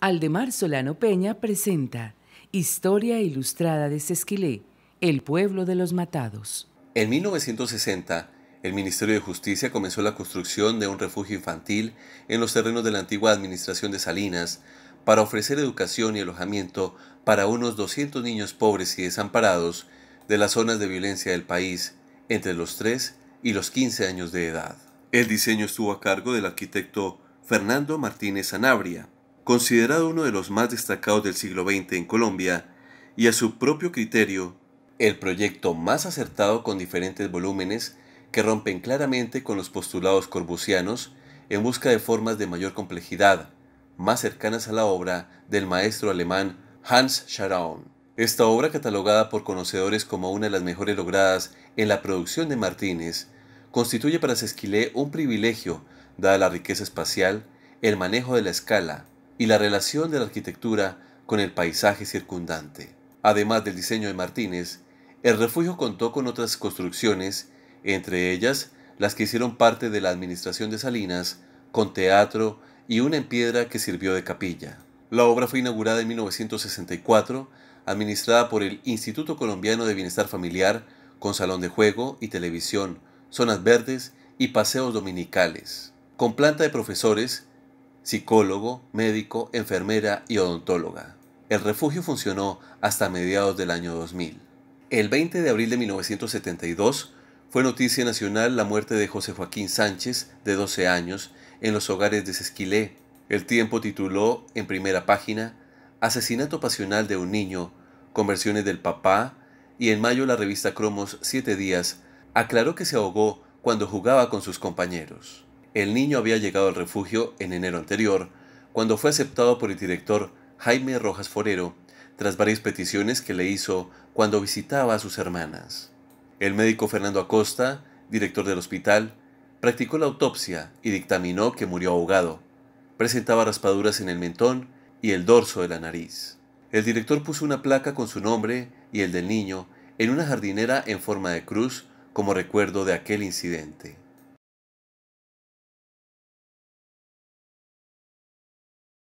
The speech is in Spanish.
Aldemar Solano Peña presenta Historia Ilustrada de Sesquilé, el pueblo de los matados. En 1960, el Ministerio de Justicia comenzó la construcción de un refugio infantil en los terrenos de la antigua administración de Salinas para ofrecer educación y alojamiento para unos 200 niños pobres y desamparados de las zonas de violencia del país entre los 3 y los 15 años de edad. El diseño estuvo a cargo del arquitecto Fernando Martínez Sanabria considerado uno de los más destacados del siglo XX en Colombia, y a su propio criterio, el proyecto más acertado con diferentes volúmenes que rompen claramente con los postulados corbusianos en busca de formas de mayor complejidad, más cercanas a la obra del maestro alemán Hans Scharaun. Esta obra, catalogada por conocedores como una de las mejores logradas en la producción de Martínez, constituye para Sesquilé un privilegio, dada la riqueza espacial, el manejo de la escala, y la relación de la arquitectura con el paisaje circundante. Además del diseño de Martínez, el refugio contó con otras construcciones, entre ellas las que hicieron parte de la administración de Salinas, con teatro y una en piedra que sirvió de capilla. La obra fue inaugurada en 1964, administrada por el Instituto Colombiano de Bienestar Familiar, con salón de juego y televisión, zonas verdes y paseos dominicales. Con planta de profesores, psicólogo, médico, enfermera y odontóloga. El refugio funcionó hasta mediados del año 2000. El 20 de abril de 1972 fue noticia nacional la muerte de José Joaquín Sánchez, de 12 años, en los hogares de Sesquilé. El tiempo tituló en primera página Asesinato pasional de un niño, conversiones del papá, y en mayo la revista Cromos Siete Días aclaró que se ahogó cuando jugaba con sus compañeros. El niño había llegado al refugio en enero anterior, cuando fue aceptado por el director Jaime Rojas Forero, tras varias peticiones que le hizo cuando visitaba a sus hermanas. El médico Fernando Acosta, director del hospital, practicó la autopsia y dictaminó que murió ahogado. Presentaba raspaduras en el mentón y el dorso de la nariz. El director puso una placa con su nombre y el del niño en una jardinera en forma de cruz como recuerdo de aquel incidente.